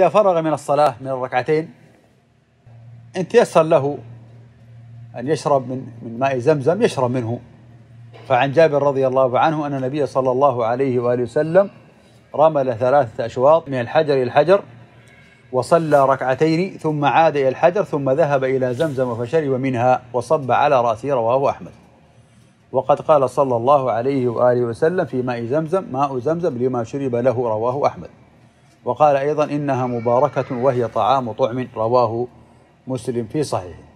إذا فرغ من الصلاة من الركعتين إن تيسر له أن يشرب من من ماء زمزم يشرب منه فعن جابر رضي الله عنه أن النبي صلى الله عليه وآله وسلم رمل ثلاثة أشواط من الحجر إلى الحجر وصلى ركعتين ثم عاد إلى الحجر ثم ذهب إلى زمزم فشرب منها وصب على رأسه رواه أحمد وقد قال صلى الله عليه وآله وسلم في ماء زمزم ماء زمزم لما شرب له رواه أحمد وقال أيضا إنها مباركة وهي طعام طعم رواه مسلم في صحيحه